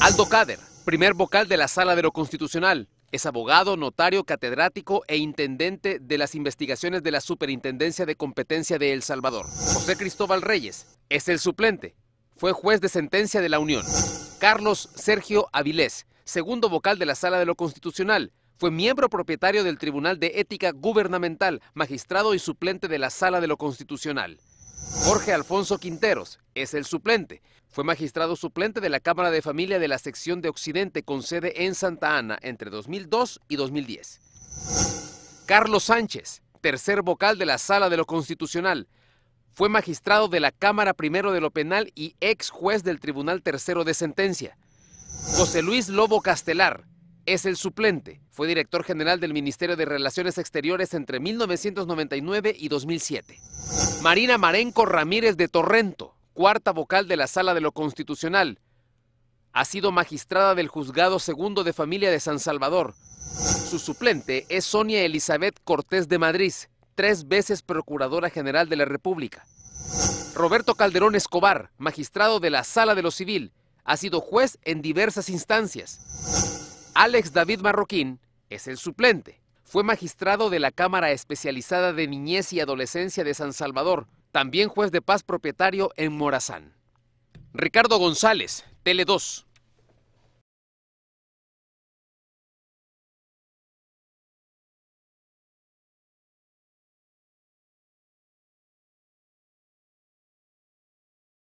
Aldo Cader, primer vocal de la Sala de lo Constitucional, es abogado, notario, catedrático e intendente de las investigaciones de la Superintendencia de Competencia de El Salvador. José Cristóbal Reyes es el suplente. Fue juez de sentencia de la Unión. Carlos Sergio Avilés, segundo vocal de la Sala de lo Constitucional, fue miembro propietario del Tribunal de Ética Gubernamental, magistrado y suplente de la Sala de lo Constitucional. Jorge Alfonso Quinteros es el suplente. Fue magistrado suplente de la Cámara de Familia de la Sección de Occidente con sede en Santa Ana entre 2002 y 2010. Carlos Sánchez, tercer vocal de la Sala de lo Constitucional. Fue magistrado de la Cámara Primero de lo Penal y ex juez del Tribunal Tercero de Sentencia. José Luis Lobo Castelar, es el suplente. Fue director general del Ministerio de Relaciones Exteriores entre 1999 y 2007. Marina Marenco Ramírez de Torrento, cuarta vocal de la Sala de lo Constitucional. Ha sido magistrada del Juzgado Segundo de Familia de San Salvador. Su suplente es Sonia Elizabeth Cortés de Madrid, tres veces Procuradora General de la República. Roberto Calderón Escobar, magistrado de la Sala de lo Civil, ha sido juez en diversas instancias. Alex David Marroquín es el suplente. Fue magistrado de la Cámara Especializada de Niñez y Adolescencia de San Salvador, también juez de paz propietario en Morazán. Ricardo González, Tele 2.